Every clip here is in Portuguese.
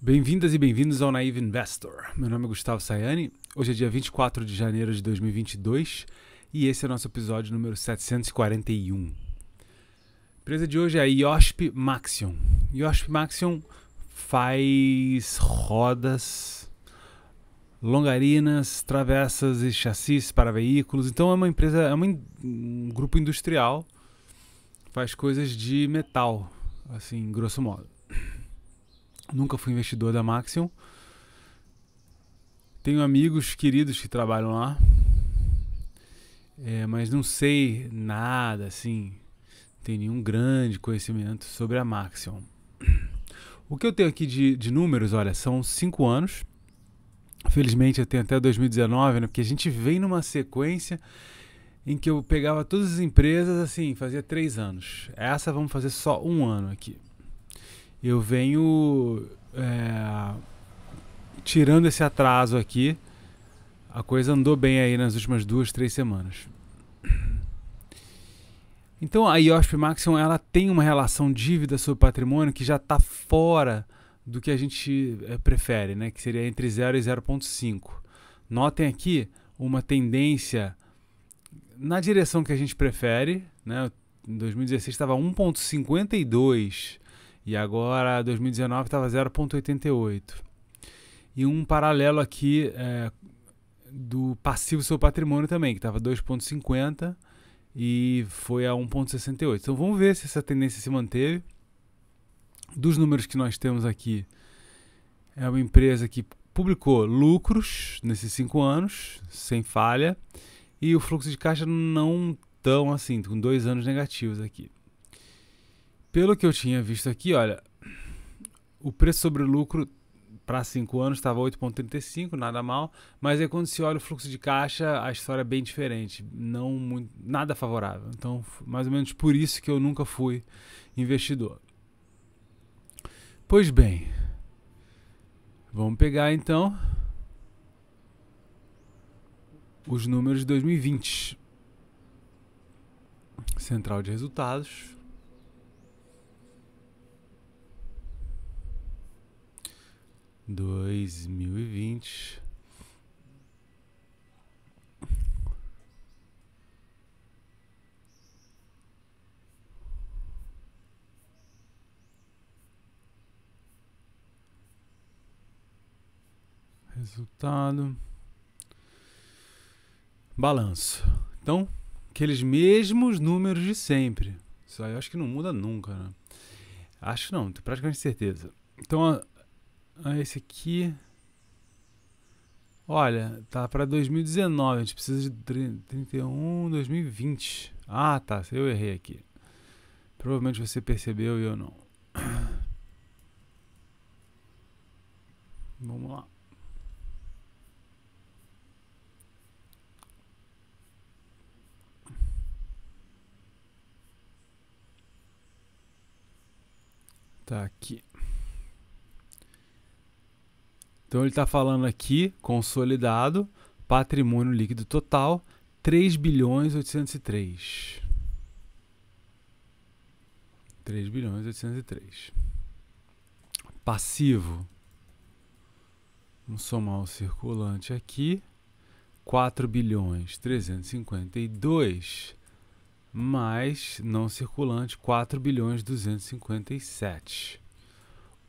Bem-vindas e bem-vindos ao Naive Investor. Meu nome é Gustavo Sayani. Hoje é dia 24 de janeiro de 2022 e esse é o nosso episódio número 741. A empresa de hoje é a IOSP Maxion. IOSP Maxion faz rodas, longarinas, travessas e chassis para veículos. Então é uma empresa, é uma, um grupo industrial, faz coisas de metal, assim, grosso modo. Nunca fui investidor da Maxion. Tenho amigos queridos que trabalham lá. É, mas não sei nada, assim. tem nenhum grande conhecimento sobre a Maxion. O que eu tenho aqui de, de números, olha, são cinco anos. Felizmente eu tenho até 2019, né? Porque a gente vem numa sequência em que eu pegava todas as empresas, assim, fazia três anos. Essa vamos fazer só um ano aqui eu venho é, tirando esse atraso aqui. A coisa andou bem aí nas últimas duas, três semanas. Então a IOSP Maxim, ela tem uma relação dívida sobre patrimônio que já está fora do que a gente é, prefere, né? que seria entre 0 e 0,5. Notem aqui uma tendência na direção que a gente prefere. Né? Em 2016 estava 1,52 e agora 2019 estava 0,88. E um paralelo aqui é, do passivo seu patrimônio também, que estava 2,50 e foi a 1,68. Então vamos ver se essa tendência se manteve. Dos números que nós temos aqui, é uma empresa que publicou lucros nesses cinco anos, sem falha, e o fluxo de caixa não tão assim, com dois anos negativos aqui pelo que eu tinha visto aqui, olha, o preço sobre lucro para 5 anos estava 8,35, nada mal, mas aí quando se olha o fluxo de caixa, a história é bem diferente, não muito, nada favorável. Então, mais ou menos por isso que eu nunca fui investidor. Pois bem, vamos pegar então os números de 2020. Central de resultados. 2020. Resultado. Balanço. Então, aqueles mesmos números de sempre. Isso aí eu acho que não muda nunca, né? Acho não, tenho praticamente certeza. Então, ah, esse aqui. Olha, tá para 2019. A gente precisa de 31, 2020. Ah, tá. Eu errei aqui. Provavelmente você percebeu e eu não. Vamos lá. Tá aqui. Então ele está falando aqui, consolidado, patrimônio líquido total, 3 bilhões 803. 3 bilhões 803. Passivo. Vamos somar o circulante aqui. 4 bilhões 352 mais não circulante 4 bilhões 257.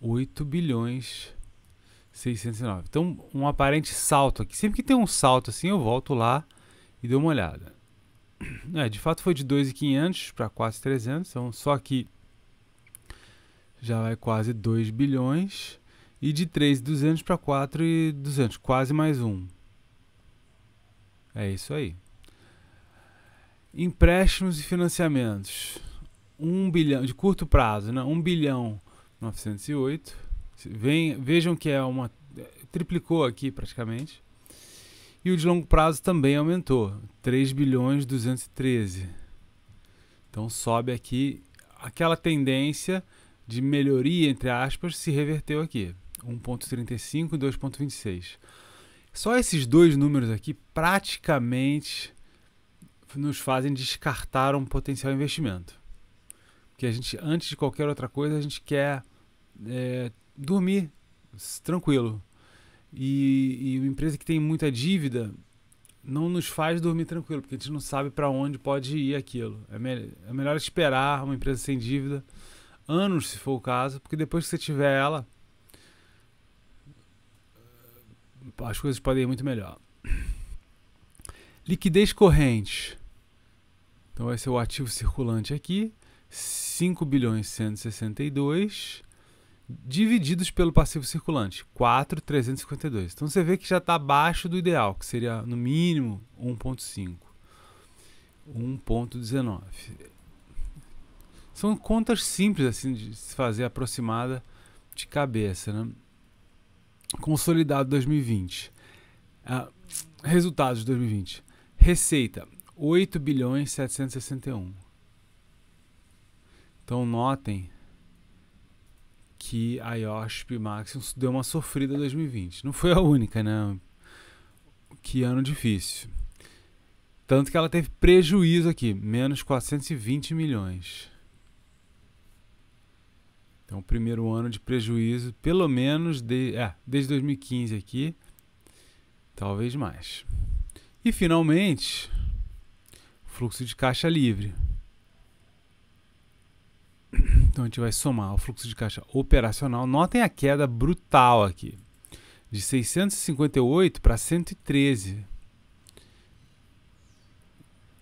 8 bilhões 609. Então, um aparente salto aqui. Sempre que tem um salto assim, eu volto lá e dou uma olhada. É, de fato foi de 2.500 para 4.300, então só que já vai quase 2 bilhões e de 3.200 para 4.200, quase mais um. É isso aí. Empréstimos e financiamentos. 1 bilhão de curto prazo, né? 1 bilhão 908 Vem, vejam que é uma. triplicou aqui praticamente. E o de longo prazo também aumentou, 3 bilhões 213. Então sobe aqui aquela tendência de melhoria entre aspas se reverteu aqui, 1.35 e 2.26. Só esses dois números aqui praticamente nos fazem descartar um potencial investimento. Porque a gente, antes de qualquer outra coisa, a gente quer é, dormir tranquilo. E, e empresa que tem muita dívida não nos faz dormir tranquilo, porque a gente não sabe para onde pode ir aquilo. É, me é melhor esperar uma empresa sem dívida anos, se for o caso, porque depois que você tiver ela, as coisas podem ir muito melhor. Liquidez corrente. Então vai ser é o ativo circulante aqui, 5 bilhões 162 divididos pelo passivo circulante, 4,352. Então você vê que já está abaixo do ideal, que seria no mínimo 1,5. 1,19. São contas simples assim de se fazer aproximada de cabeça, né? Consolidado 2020. Ah, resultados de 2020. Receita 8 bilhões 761. Então notem que a IOSP Maximus deu uma sofrida em 2020. Não foi a única, né? Que ano difícil. Tanto que ela teve prejuízo aqui, menos 420 milhões. Então, primeiro ano de prejuízo, pelo menos de, é, desde 2015 aqui, talvez mais. E finalmente, fluxo de caixa livre. Então a gente vai somar o fluxo de caixa operacional. Notem a queda brutal aqui, de 658 para 113.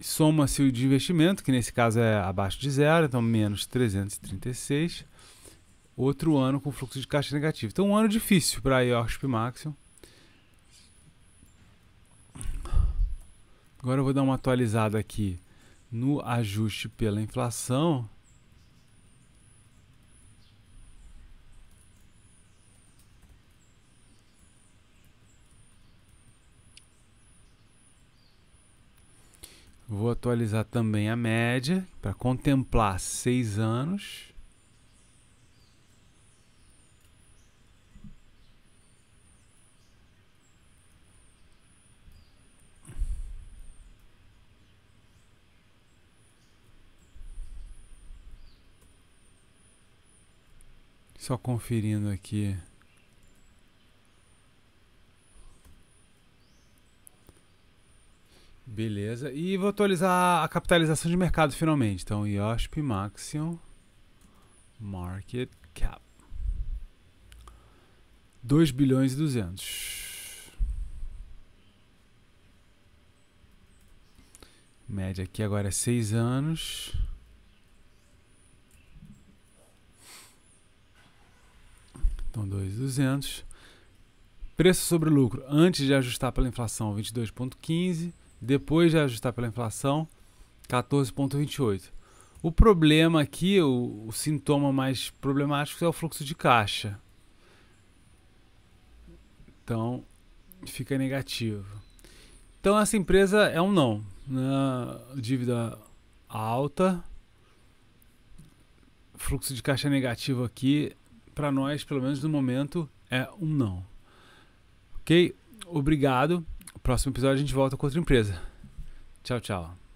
Soma-se o de investimento, que nesse caso é abaixo de zero, então menos 336. Outro ano com fluxo de caixa negativo. Então, um ano difícil para a Yorkshire Maximum. Agora eu vou dar uma atualizada aqui no ajuste pela inflação. Vou atualizar também a média para contemplar seis anos. Só conferindo aqui Beleza. E vou atualizar a capitalização de mercado finalmente. Então, IOSP Maximum Market Cap. 2 bilhões e 200. Média aqui agora é 6 anos. Então, 2,200. Preço sobre lucro antes de ajustar pela inflação, 22,15 depois de ajustar pela inflação, 14,28. O problema aqui, o, o sintoma mais problemático é o fluxo de caixa. Então, fica negativo. Então, essa empresa é um não. Né? Dívida alta, fluxo de caixa negativo aqui, para nós, pelo menos no momento, é um não. Ok? Obrigado. Próximo episódio a gente volta com outra empresa. Tchau, tchau.